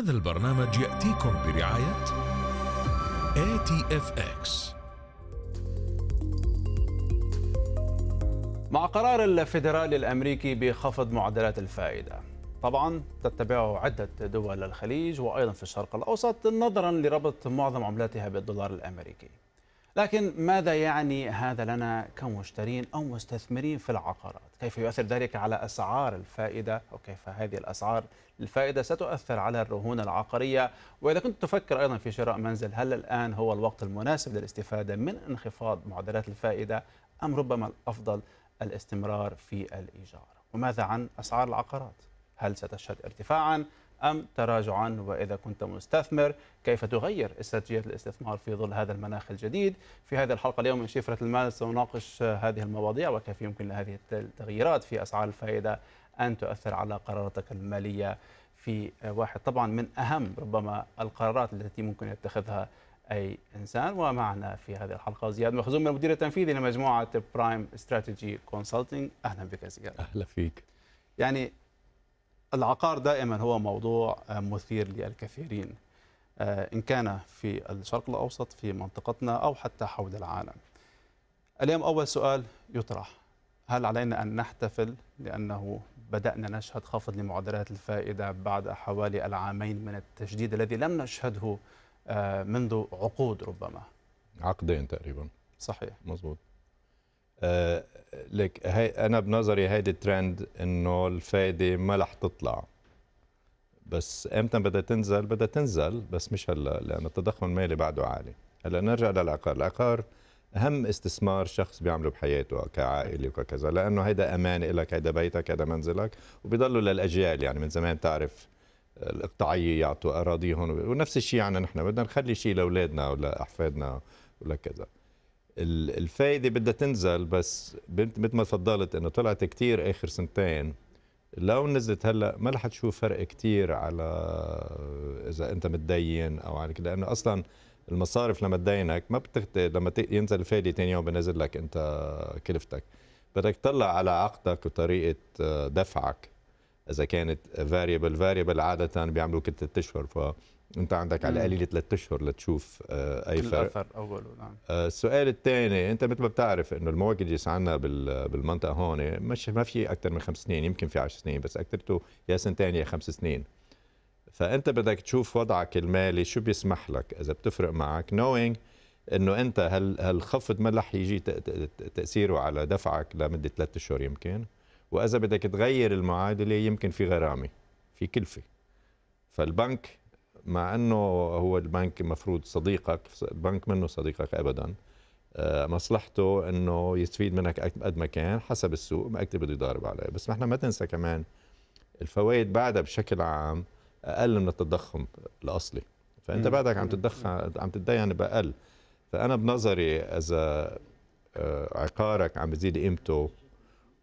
هذا البرنامج يأتيكم برعاية ATFX مع قرار الفيدرالي الأمريكي بخفض معدلات الفائدة طبعا تتبعه عدة دول الخليج وأيضا في الشرق الأوسط نظرا لربط معظم عملاتها بالدولار الأمريكي لكن ماذا يعني هذا لنا كمشترين أو مستثمرين في العقارات كيف يؤثر ذلك على أسعار الفائدة أو كيف هذه الأسعار الفائدة ستؤثر على الرهون العقارية وإذا كنت تفكر أيضا في شراء منزل هل الآن هو الوقت المناسب للاستفادة من انخفاض معدلات الفائدة أم ربما الأفضل الاستمرار في الإيجار وماذا عن أسعار العقارات هل ستشهد ارتفاعا أم تراجعا وإذا كنت مستثمر كيف تغير استراتيجية الاستثمار في ظل هذا المناخ الجديد في هذه الحلقة اليوم من شفرة المال سنناقش هذه المواضيع وكيف يمكن لهذه التغييرات في أسعار الفائدة أن تؤثر على قراراتك المالية في واحد طبعا من أهم ربما القرارات التي ممكن يتخذها أي إنسان ومعنا في هذه الحلقة زياد مخزوم المدير التنفيذي لمجموعة برايم استراتيجي كونسلتنج أهلا بك زياد أهلا فيك يعني العقار دائما هو موضوع آه، مثير للكثيرين آه، إن كان في الشرق الأوسط في منطقتنا أو حتى حول العالم اليوم أول سؤال يطرح هل علينا أن نحتفل لأنه بدأنا نشهد خفض لمعدلات الفائدة بعد حوالي العامين من التجديد الذي لم نشهده آه، منذ عقود ربما عقدين تقريبا صحيح مظبوط آه، لك هي انا بنظري هيدي الترند انه الفائده ما رح تطلع بس امتى بدها تنزل بدها تنزل بس مش هلا لانه التضخم المالي بعده عالي هلا نرجع للعقار العقار اهم استثمار شخص بيعمله بحياته كعائله وكذا لانه هيدا امان لك هيدا بيتك هيدا منزلك وبيضلوا للاجيال يعني من زمان تعرف الاقطاعيه يعطوا اراضيهم ونفس الشيء عنا نحن بدنا نخلي شيء لاولادنا ولاحفادنا ولا كذا الفائده بدها تنزل بس مثل ما تفضلت انه طلعت كثير اخر سنتين لو نزلت هلا ما رح تشوف فرق كثير على اذا انت متدين او على كده لانه اصلا المصارف لما تدينك ما بتخت... لما ينزل الفائده ثاني يوم بنزل لك انت كلفتك بدك تطلع على عقدك وطريقه آه، دفعك اذا كانت فاريبل فاريبل عاده بيعملوا كل ثلاث اشهر ف انت عندك على القليله ثلاث اشهر لتشوف آه، اي فرق الاثر اوله نعم آه، السؤال الثاني انت مثل ما بتعرف انه المورجز عندنا بالمنطقه هون مش ما في اكثر من خمس سنين يمكن في 10 سنين بس اكثرته يا سنتين يا خمس سنين فانت بدك تشوف وضعك المالي شو بيسمح لك اذا بتفرق معك نوينج انه انت هل هالخفض ما رح يجي تاثيره على دفعك لمده ثلاث اشهر يمكن واذا بدك تغير المعادله يمكن في غرامه في كلفه فالبنك مع انه هو البنك المفروض صديقك البنك منه صديقك ابدا آه، مصلحته انه يستفيد منك قد ما كان حسب السوق ما بده يضارب عليه بس نحن ما تنسى كمان الفوائد بعدها بشكل عام اقل من التضخم الاصلي فانت بعدك عم تتدخل عم تتدين باقل فانا بنظري اذا آه، عقارك عم بزيد قيمته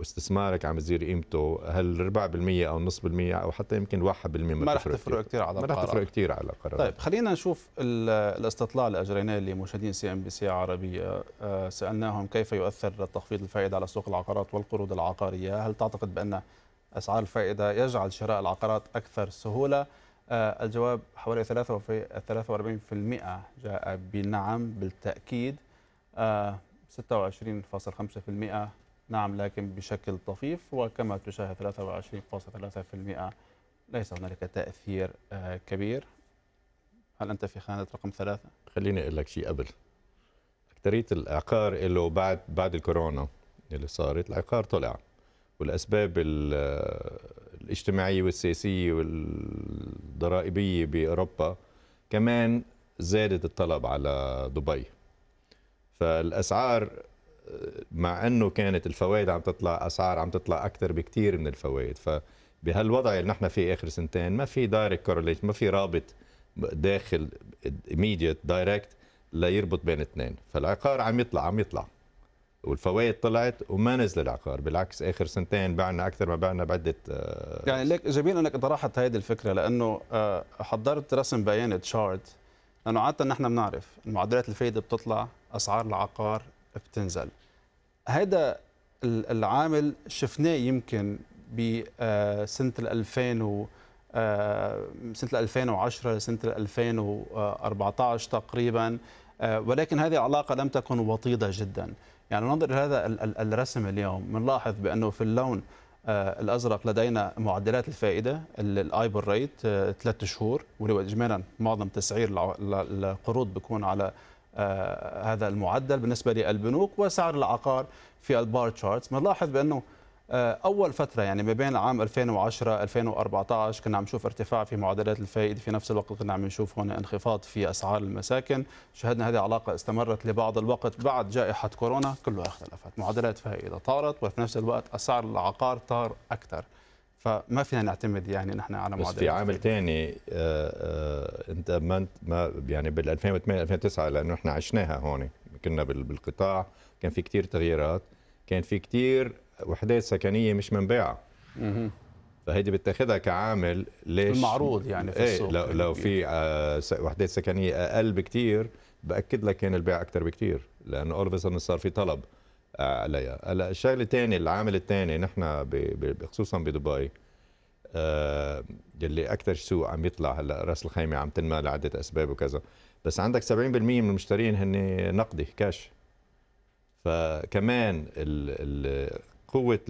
واستثمارك عم يزيد قيمته هل ربع بالمية أو نص بالمية أو حتى يمكن واحد بالمية ما رح تفرق كثير على القرار ما رح تفرق كثير على القرار طيب خلينا نشوف الاستطلاع اللي أجريناه لمشاهدين سي ام بي سي عربية آه، سألناهم كيف يؤثر تخفيض الفائدة على سوق العقارات والقروض العقارية هل تعتقد بأن أسعار الفائدة يجعل شراء العقارات أكثر سهولة آه، الجواب حوالي 43% جاء بنعم بالتأكيد 26.5% آه، نعم لكن بشكل طفيف وكما تشاهد 23.3% ليس هنالك تأثير آه، كبير هل أنت في خانة رقم ثلاثة؟ خليني أقول لك شيء قبل أكترية العقار له بعد بعد الكورونا اللي صارت العقار طلع والأسباب آه، الاجتماعية والسياسية والضرائبية بأوروبا كمان زادت الطلب على دبي فالأسعار مع انه كانت الفوائد عم تطلع اسعار عم تطلع اكثر بكثير من الفوائد فبهالوضع اللي نحن فيه اخر سنتين ما في دايركت كورليشن ما في رابط داخل ايميديت دايركت ليربط بين اثنين فالعقار عم يطلع عم يطلع والفوائد طلعت وما نزل العقار بالعكس اخر سنتين بعنا اكثر ما بعنا بعده آه، يعني ليك جميل انك طرحت هذه الفكره لانه آه، حضرت رسم بياني تشارت لانه عاده نحن بنعرف معدلات الفايده بتطلع اسعار العقار بتنزل هذا العامل شفناه يمكن بسنه آه، 2000 و آه، سنه 2010 لسنه 2014 تقريبا آه، ولكن هذه العلاقه لم تكن وطيده جدا يعني ننظر الى هذا الرسم اليوم بنلاحظ بانه في اللون الازرق لدينا معدلات الفائده الايبر ريت ثلاث شهور واللي اجمالا معظم تسعير القروض بيكون على آه، هذا المعدل بالنسبة للبنوك وسعر العقار في البار تشارتس بنلاحظ بأنه آه، اول فتره يعني ما بين عام 2010 2014 كنا عم نشوف ارتفاع في معدلات الفائده في نفس الوقت كنا عم نشوف هون انخفاض في اسعار المساكن شهدنا هذه العلاقة استمرت لبعض الوقت بعد جائحه كورونا كلها اختلفت معدلات فائده طارت وفي نفس الوقت اسعار العقار طار اكثر فما فينا نعتمد يعني نحن على معدلات بس في عامل ثاني آه، آه، انت ما ما يعني بال 2008 2009 لانه احنا عشناها هون كنا بالقطاع كان في كثير تغييرات كان في كثير وحدات سكنيه مش منباعه فهيدي بتاخذها كعامل ليش المعروض يعني في إيه، السوق ايه لو, لو في آه، وحدات سكنيه اقل بكثير باكد لك كان البيع اكثر بكثير لانه اول صار في طلب آه، عليها هلا الشغله الثانيه العامل الثاني نحن خصوصا بدبي اللي آه، اكثر سوق عم يطلع هلا راس الخيمه عم تنمى لعده اسباب وكذا بس عندك 70% من المشترين هن نقدي كاش فكمان قوه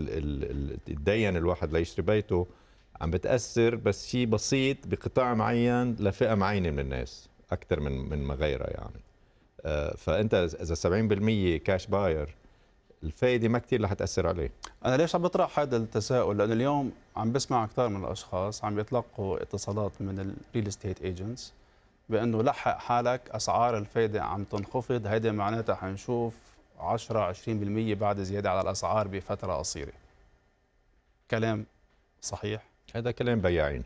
الدين الواحد ليشتري بيته عم بتاثر بس شيء بسيط بقطاع معين لفئه معينه من الناس اكثر من من ما غيرها يعني آه، فانت اذا 70% كاش باير الفائده ما كثير رح تاثر عليه انا ليش عم بطرح هذا التساؤل لانه اليوم عم بسمع كثار من الاشخاص عم يتلقوا اتصالات من الريل استيت ايجنتس بانه لحق حالك اسعار الفائده عم تنخفض هيدا معناتها حنشوف 10 20% بعد زياده على الاسعار بفتره قصيره كلام صحيح هذا كلام بياعين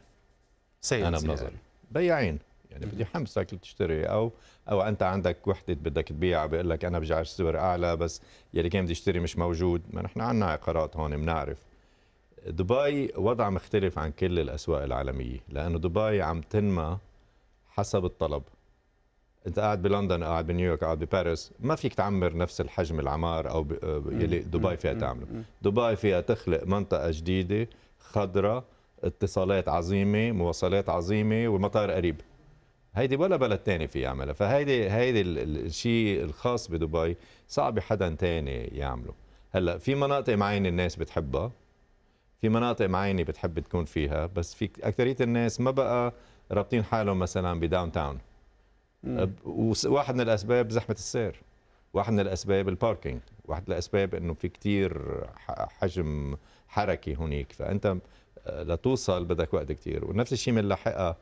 سيد انا بنظري بياعين يعني بدي حمسك تشتري او او انت عندك وحده بدك تبيع بقول لك انا بجعل السعر اعلى بس يلي كان بدي اشتري مش موجود ما نحن عندنا عقارات هون بنعرف دبي وضع مختلف عن كل الاسواق العالميه لانه دبي عم تنمى حسب الطلب انت قاعد بلندن قاعد بنيويورك قاعد بباريس ما فيك تعمر نفس الحجم العمار او يلي دبي فيها تعمله دبي فيها تخلق منطقه جديده خضراء اتصالات عظيمه مواصلات عظيمه ومطار قريب هيدي ولا بلد تاني في يعملها فهيدي هيدي الشيء الخاص بدبي صعب حدا تاني يعمله هلا في مناطق معينه الناس بتحبها في مناطق معينه بتحب تكون فيها بس في اكثريه الناس ما بقى رابطين حالهم مثلا بداون تاون وواحد من الاسباب زحمه السير واحد من الاسباب الباركينج واحد من الاسباب انه في كتير حجم حركه هنيك فانت آه، لتوصل بدك وقت كتير ونفس الشيء من لحقها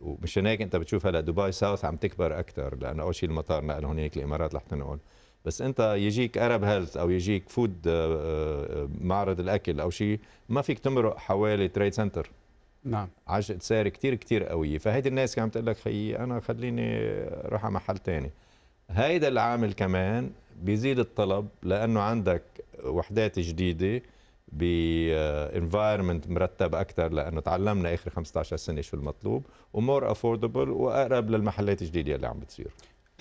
ومشان هيك انت بتشوف هلا دبي ساوث عم تكبر اكثر لانه اول شيء المطار نقل هناك الامارات رح تنقل بس انت يجيك ارب هيلث او يجيك فود آه، آه، معرض الاكل او شيء ما فيك تمرق حوالي تريد سنتر نعم عجقه سعر كثير كثير قويه فهيدي الناس عم تقول لك خيي انا خليني اروح على محل ثاني هيدا العامل كمان بيزيد الطلب لانه عندك وحدات جديده بانفايرمنت مرتب اكثر لانه تعلمنا اخر 15 سنه شو المطلوب ومور افوردبل واقرب للمحلات الجديده اللي عم بتصير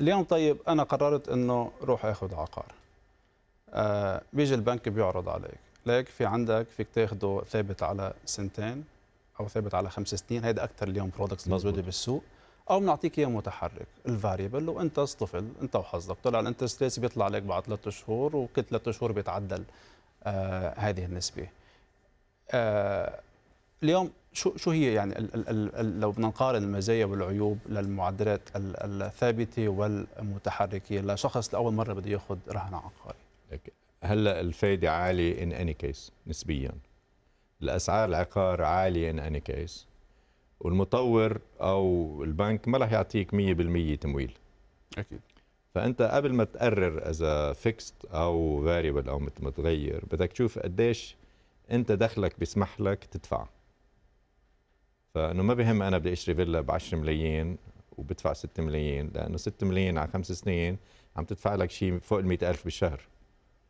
اليوم طيب انا قررت انه روح اخذ عقار آه بيجي البنك بيعرض عليك ليك في عندك فيك تاخده ثابت على سنتين او ثابت على خمس سنين هيدا اكثر اليوم برودكتس موجوده بالسوق او بنعطيك اياه متحرك الفاريبل وانت طفل انت وحظك طلع الانترست بيطلع عليك بعد ثلاث شهور وكل ثلاث شهور بيتعدل آه، هذه النسبة آه، اليوم شو شو هي يعني الـ الـ الـ لو بدنا نقارن المزايا والعيوب للمعدلات الثابته والمتحركه لشخص لاول مره بده ياخذ رهن عقاري هلا الفائده عاليه ان اني كيس نسبيا الاسعار العقار عاليه ان اني كيس والمطور او البنك ما راح يعطيك 100% تمويل اكيد فانت قبل ما تقرر اذا فيكست او فاريبل او متغير بدك تشوف قديش انت دخلك بيسمح لك تدفع فانه ما بهم انا بدي اشتري فيلا ب 10 ملايين وبدفع 6 ملايين لانه 6 ملايين على خمس سنين عم تدفع لك شيء فوق ال 100000 بالشهر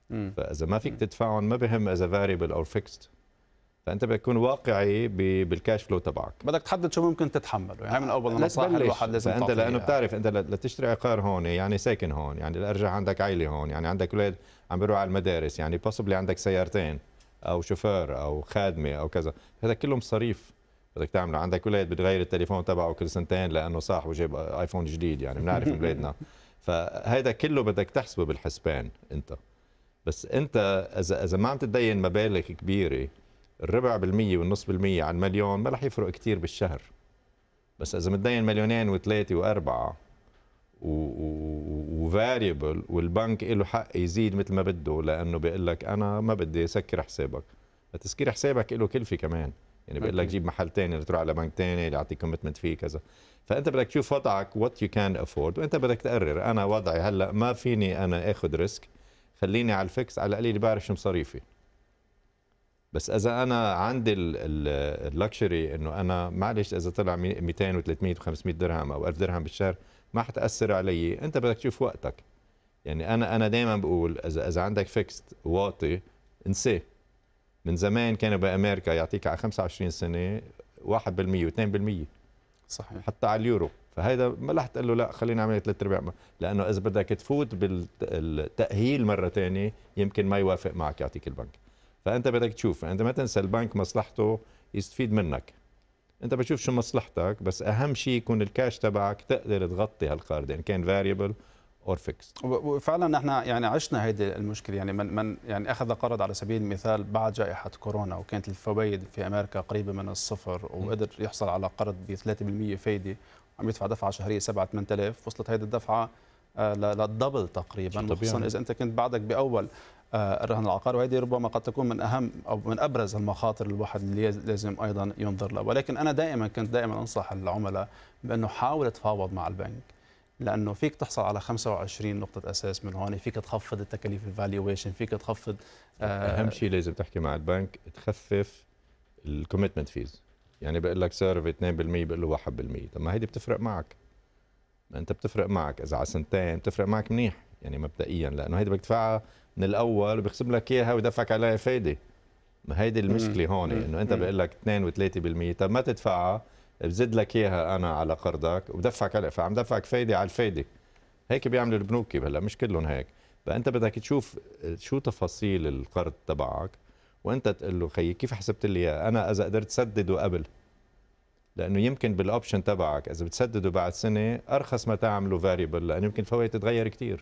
فاذا ما فيك تدفعهم ما بهم اذا فاريبل او فيكست فانت بدك تكون واقعي بالكاش فلو تبعك بدك تحدد شو ممكن تتحمله يعني من اول النصائح الواحد لازم انت لانه يعني. بتعرف انت لتشتري عقار هون يعني ساكن هون يعني لارجع عندك عائله هون يعني عندك اولاد عم بيروحوا على المدارس يعني بوسبلي عندك سيارتين او شوفير او خادمه او كذا هذا كله مصاريف بدك تعمله عندك اولاد بتغير التليفون تبعه كل سنتين لانه صاح وجاب ايفون جديد يعني بنعرف اولادنا فهيدا كله بدك تحسبه بالحسبان انت بس انت اذا اذا ما عم تدين مبالغ كبيره الربع بالمية والنص بالمية عن مليون ما رح يفرق كتير بالشهر بس اذا متدين مليونين وثلاثه واربعه وفاريبل والبنك له حق يزيد مثل ما بده لانه بيقول لك انا ما بدي سكر حسابك تسكير حسابك له كلفه كمان يعني بيقول لك جيب محل ثاني لتروح على بنك ثاني اللي يعطيك كوميتمنت فيه كذا فانت بدك تشوف وضعك وات يو كان افورد وانت بدك تقرر انا وضعي هلا ما فيني انا اخذ ريسك خليني على الفكس على القليل بعرف شو مصاريفي بس اذا انا عندي اللكشري انه انا معلش اذا طلع 200 و300 و500 درهم او 1000 درهم بالشهر ما حتاثر علي انت بدك تشوف وقتك يعني انا انا دائما بقول اذا اذا عندك فيكست واطي انساه من زمان كانوا بامريكا يعطيك على 25 سنه 1% و2% صحيح حتى على اليورو فهيدا ما رح تقول له لا خلينا نعمل ثلاث ارباع لانه اذا بدك تفوت بالتاهيل مره ثانيه يمكن ما يوافق معك يعطيك البنك فانت بدك تشوف انت ما تنسى البنك مصلحته يستفيد منك انت بتشوف شو مصلحتك بس اهم شيء يكون الكاش تبعك تقدر تغطي هالقرض يعني كان فاريبل اور فيكس وفعلا نحن يعني عشنا هذه المشكله يعني من من يعني اخذ قرض على سبيل المثال بعد جائحه كورونا وكانت الفوائد في امريكا قريبه من الصفر وقدر يحصل على قرض ب 3% فايده عم يدفع دفعه شهريه 7 8000 وصلت هذه الدفعه آه، للدبل تقريبا خصوصا اذا انت كنت بعدك باول آه، الرهن العقاري وهذه ربما قد تكون من اهم او من ابرز المخاطر الواحد اللي لازم ايضا ينظر لها ولكن انا دائما كنت دائما انصح العملاء بانه حاول تفاوض مع البنك لانه فيك تحصل على 25 نقطه اساس من هون فيك تخفض التكاليف الفالويشن فيك تخفض آه، اهم شيء لازم تحكي مع البنك تخفف الكوميتمنت فيز يعني بقول لك سعر 2% بقول له 1% طب ما هيدي بتفرق معك ما انت بتفرق معك اذا على سنتين بتفرق معك منيح يعني مبدئيا لانه هيدي بدك تدفعها من الاول وبيخصم لك اياها ويدفعك عليها فايده ما هيدي المشكله هون انه انت بقول لك 2 و3% طب ما تدفعها بزد لك اياها انا على قرضك وبدفعك عليها فعم دفعك فايده على الفايده هيك بيعملوا البنوك هلا مش كلهم هيك فانت بدك تشوف شو تفاصيل القرض تبعك وانت تقول له خيي كيف حسبت لي اياه انا اذا قدرت سدده قبل لانه يمكن بالاوبشن تبعك اذا بتسدده بعد سنه ارخص ما تعمله فاريبل لانه يمكن الفوائد تتغير كثير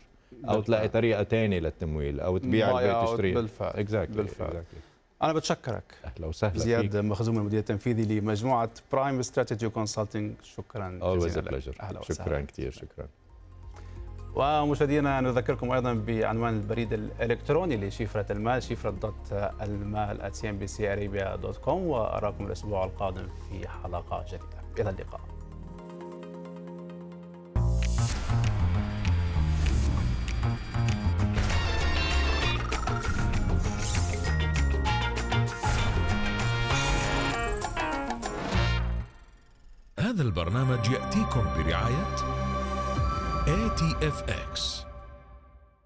او تلاقي نعم. طريقه ثانيه للتمويل او تبيع البيت تشتري بالفعل exactly. بالفعل exactly. انا بتشكرك اهلا وسهلا زياد مخزوم المدير التنفيذي لمجموعه برايم استراتيجي كونسلتنج شكرا جزيلا اهلا وسهلا شكرا كثير شكرا ومشاهدينا نذكركم ايضا بعنوان البريد الالكتروني لشفره المال شفره دوت المال اريبيا دوت كوم واراكم الاسبوع القادم في حلقه جديده الى اللقاء يأتيكم برعاية آتي اف اكس